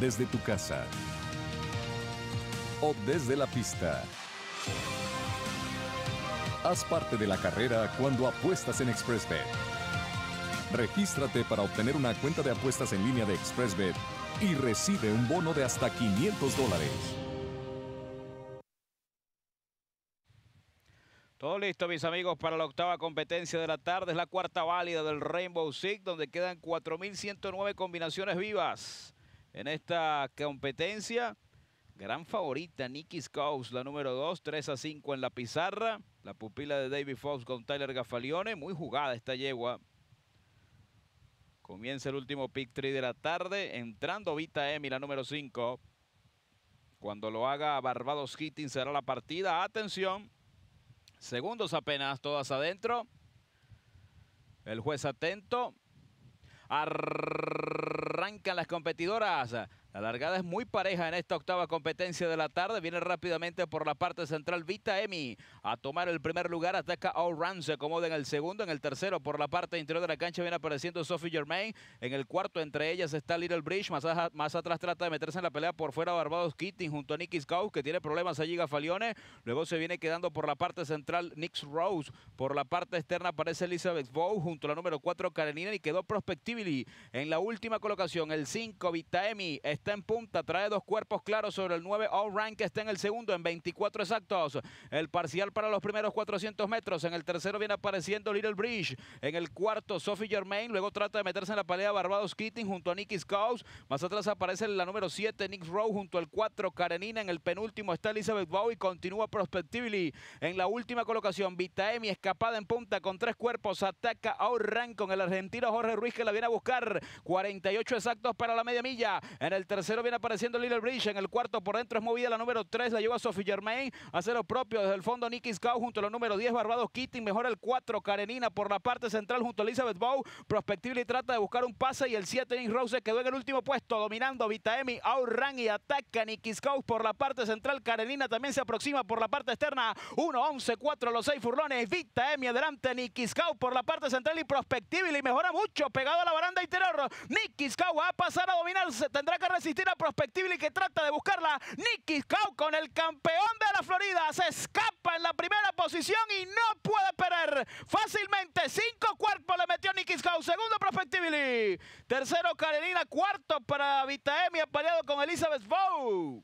desde tu casa o desde la pista. Haz parte de la carrera cuando apuestas en ExpressBet. Regístrate para obtener una cuenta de apuestas en línea de ExpressBet y recibe un bono de hasta 500 dólares. Todo listo, mis amigos, para la octava competencia de la tarde. Es la cuarta válida del Rainbow Six, donde quedan 4.109 combinaciones vivas en esta competencia. Gran favorita, Nikki Scouse, la número 2, 3 a 5 en la pizarra. La pupila de David Fox con Tyler Gafalione. Muy jugada esta yegua. Comienza el último pick 3 de la tarde. Entrando Vita Emi, la número 5. Cuando lo haga Barbados Hitting será la partida. Atención. Segundos apenas, todas adentro. El juez atento arrancan las competidoras la largada es muy pareja en esta octava competencia de la tarde. Viene rápidamente por la parte central Vita Emi a tomar el primer lugar. Ataca O'Ran. se acomoda en el segundo. En el tercero, por la parte interior de la cancha, viene apareciendo Sophie Germain. En el cuarto, entre ellas está Little Bridge. Más, atrás trata de meterse en la pelea por fuera Barbados Keating junto a Nikki Scout, que tiene problemas allí Gafalione. Luego se viene quedando por la parte central Nix Rose. Por la parte externa aparece Elizabeth Bow junto a la número 4 Karenina y quedó Prospectively en la última colocación. El 5 Vita Emi está en punta, trae dos cuerpos claros sobre el 9 All Rank que está en el segundo en 24 exactos. El parcial para los primeros 400 metros. En el tercero viene apareciendo Little Bridge. En el cuarto Sophie Germain. Luego trata de meterse en la pelea Barbados Keating junto a Nicky scouts Más atrás aparece la número 7 Nick Rowe junto al 4 Karenina. En el penúltimo está Elizabeth Bowie. Continúa Prospectively. En la última colocación Vitaemi escapada en punta con tres cuerpos. Ataca All Rank con el argentino Jorge Ruiz que la viene a buscar. 48 exactos para la media milla. En el tercero viene apareciendo Little Bridge. En el cuarto por dentro es movida la número 3. La lleva Sophie Germain. Hace lo propio desde el fondo Nicky Scout junto a la número 10 Barbados Kitty. Mejora el 4 Karenina por la parte central junto a Elizabeth Bow. Prospectible trata de buscar un pase. Y el 7 Nick Rose quedó en el último puesto dominando Vitaemi. Outrun y ataca Nicky Scout por la parte central. Karenina también se aproxima por la parte externa. 1-11-4 los 6 furlones. Vitaemi adelante. Nicky Scout por la parte central y prospectible y mejora mucho. Pegado a la baranda interior. Nicky Scout va a pasar a dominarse. Tendrá que asistir a Prospectible y que trata de buscarla. Nicky con el campeón de la Florida, se escapa en la primera posición y no puede perder. Fácilmente, cinco cuerpos le metió Nicky Cow. Segundo, Prospectively. Tercero, Carolina. Cuarto para Vitaemi, apareado con Elizabeth Bow.